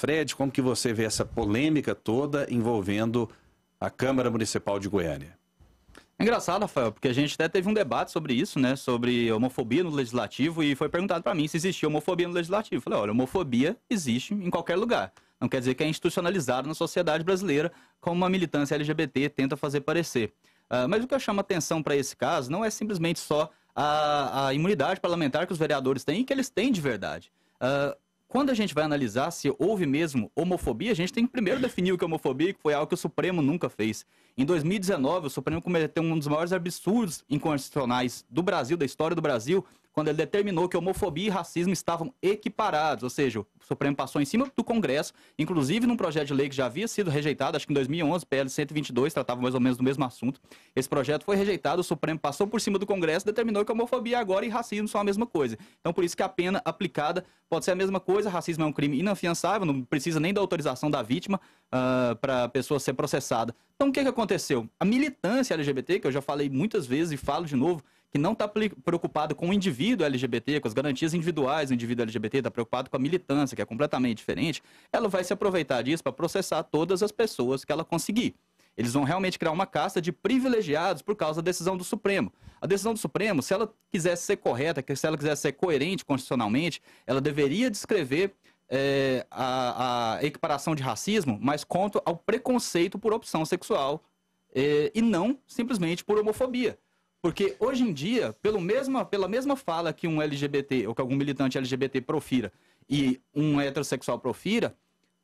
Fred, como que você vê essa polêmica toda envolvendo a Câmara Municipal de Goiânia? É engraçado, Rafael, porque a gente até teve um debate sobre isso, né? Sobre homofobia no legislativo e foi perguntado para mim se existia homofobia no legislativo. falei, olha, homofobia existe em qualquer lugar. Não quer dizer que é institucionalizado na sociedade brasileira, como uma militância LGBT tenta fazer parecer. Uh, mas o que eu chamo atenção para esse caso não é simplesmente só a, a, imunidade parlamentar que os vereadores têm e que eles têm de verdade. Uh, quando a gente vai analisar se houve mesmo homofobia, a gente tem que primeiro definir o que é homofobia, que foi algo que o Supremo nunca fez. Em 2019, o Supremo cometeu um dos maiores absurdos inconstitucionais do Brasil, da história do Brasil, quando ele determinou que homofobia e racismo estavam equiparados, ou seja, o Supremo passou em cima do Congresso, inclusive num projeto de lei que já havia sido rejeitado, acho que em 2011, PL 122, tratava mais ou menos do mesmo assunto. Esse projeto foi rejeitado, o Supremo passou por cima do Congresso, determinou que homofobia agora e racismo são a mesma coisa. Então, por isso que a pena aplicada pode ser a mesma coisa coisa, racismo é um crime inafiançável, não precisa nem da autorização da vítima uh, ah, para a pessoa ser processada. Então, o que, que aconteceu? A militância LGBT, que eu já falei muitas vezes e falo de novo, que não está preocupado com o indivíduo LGBT, com as garantias individuais do indivíduo LGBT, está preocupado com a militância, que é completamente diferente, ela vai se aproveitar disso para processar todas as pessoas que ela conseguir. Eles vão realmente criar uma casta de privilegiados por causa da decisão do Supremo. A decisão do Supremo, se ela quisesse ser correta, se ela quisesse ser coerente constitucionalmente, ela deveria descrever é, a, a, equiparação de racismo, mas quanto ao preconceito por opção sexual é, e não simplesmente por homofobia. Porque hoje em dia, pelo mesma, pela mesma fala que um LGBT ou que algum militante LGBT profira e um heterossexual profira,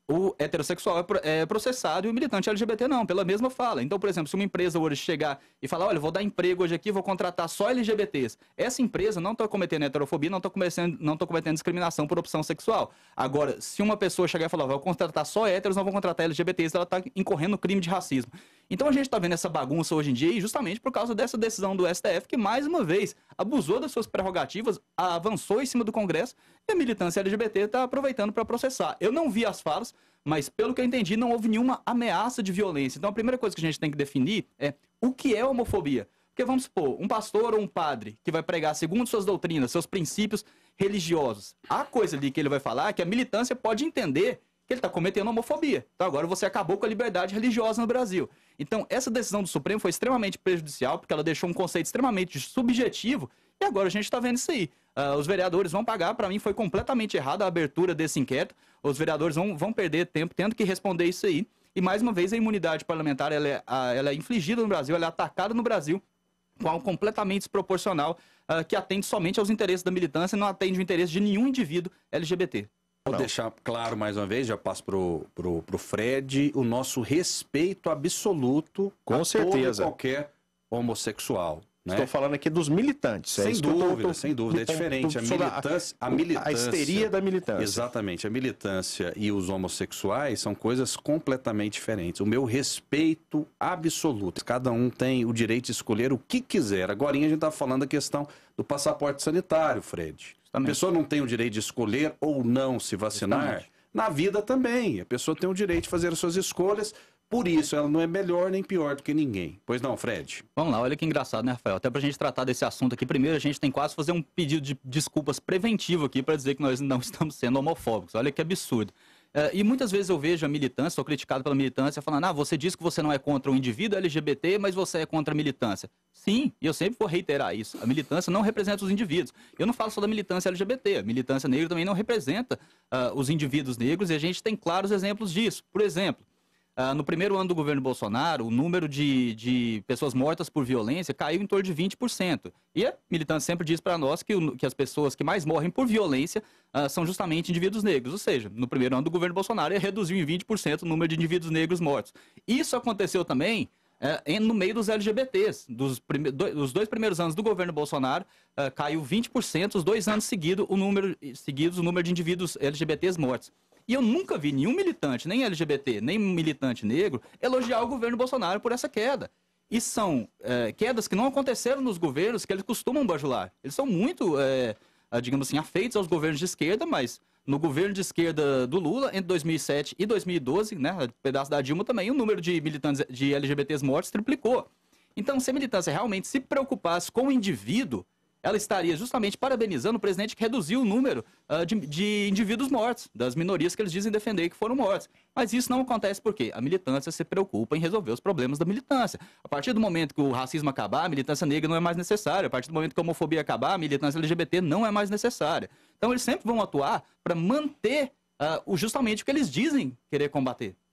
o heterossexual é, é processado e o militante LGBT não, pela mesma fala. Então, por exemplo, se uma empresa hoje chegar e falar, olha, vou dar emprego hoje aqui, vou contratar só LGBTs, essa empresa não está cometendo heterofobia, não está cometendo, não tá cometendo discriminação por opção sexual. Agora, se uma pessoa chegar e falar, vou contratar só héteros, não vou contratar LGBTs, ela está incorrendo crime de racismo. Então a gente está vendo essa bagunça hoje em dia justamente por causa dessa decisão do STF que, mais uma vez, abusou das suas prerrogativas, avançou em cima do Congresso e a militância LGBT está aproveitando para processar. Eu não vi as falas, mas pelo que eu entendi, não houve nenhuma ameaça de violência. Então a primeira coisa que a gente tem que definir é o que é homofobia. Porque vamos supor, um pastor ou um padre que vai pregar segundo suas doutrinas, seus princípios religiosos, há coisa ali que ele vai falar que a militância pode entender que ele está cometendo homofobia. Então agora você acabou com a liberdade religiosa no Brasil. Então essa decisão do Supremo foi extremamente prejudicial, porque ela deixou um conceito extremamente subjetivo, e agora a gente está vendo isso aí. Uh, os vereadores vão pagar, para mim foi completamente errada a abertura desse inquérito, os vereadores vão, vão perder tempo tendo que responder isso aí. E mais uma vez a imunidade parlamentar ela é, ela é infligida no Brasil, ela é atacada no Brasil com algo completamente desproporcional uh, que atende somente aos interesses da militância e não atende o interesse de nenhum indivíduo LGBT. Vou deixar claro mais uma vez, já passo pro, pro, pro Fred, o nosso respeito absoluto com certeza qualquer homossexual. Né? Estou falando aqui dos militantes. É sem é dúvida, tô, tô, sem dúvida. É diferente. a, militância, a, a militância. A histeria da militância. Exatamente. A militância e os homossexuais são coisas completamente diferentes. O meu respeito absoluto. Cada um tem o direito de escolher o que quiser. Agora a gente está falando da questão do passaporte sanitário, Fred. Exatamente. A pessoa não tem o direito de escolher ou não se vacinar. Exatamente. Na vida também, a pessoa tem o direito de fazer as suas escolhas, por isso ela não é melhor nem pior do que ninguém. Pois não, Fred? Vamos lá, olha que engraçado, né, Rafael? Até para a gente tratar desse assunto aqui, primeiro a gente tem quase fazer um pedido de desculpas preventivo aqui para dizer que nós não estamos sendo homofóbicos. Olha que absurdo. Eh, e muitas vezes eu vejo a militância, sou criticado pela militância, falando, ah, você diz que você não é contra o indivíduo LGBT, mas você é contra a militância. Sim, e eu sempre vou reiterar isso. A militância não representa os indivíduos. Eu não falo só da militância LGBT, a militância negra também não representa uh, os indivíduos negros, e a gente tem claros exemplos disso. Por exemplo, Uh, no primeiro ano do governo Bolsonaro, o número de, de pessoas mortas por violência caiu em torno de 20%. E a militância sempre diz para nós que, o, que as pessoas que mais morrem por violência uh, são justamente indivíduos negros. Ou seja, no primeiro ano do governo Bolsonaro, ele reduziu em 20% o número de indivíduos negros mortos. Isso aconteceu também é, no meio dos LGBTs. Dos, prime... dos, dois primeiros anos do governo Bolsonaro, uh, caiu 20%, os dois anos seguido, o número, seguidos o número de indivíduos LGBTs mortos. E eu nunca vi nenhum militante, nem LGBT, nem militante negro, elogiar o governo Bolsonaro por essa queda. E são é, quedas que não aconteceram nos governos que eles costumam bajular. Eles são muito, é, é digamos assim, afeitos aos governos de esquerda, mas no governo de esquerda do Lula, entre 2007 e 2012, né, pedaço da Dilma também, o número de militantes de LGBTs mortos triplicou. Então, se a militância realmente se preocupasse com o indivíduo, ela estaria justamente parabenizando o presidente que reduziu o número uh, de, de, indivíduos mortos, das minorias que eles dizem defender que foram mortos. Mas isso não acontece porque a militância se preocupa em resolver os problemas da militância. A partir do momento que o racismo acabar, a militância negra não é mais necessária. A partir do momento que a homofobia acabar, a militância LGBT não é mais necessária. Então eles sempre vão atuar para manter uh, justamente o que eles dizem querer combater.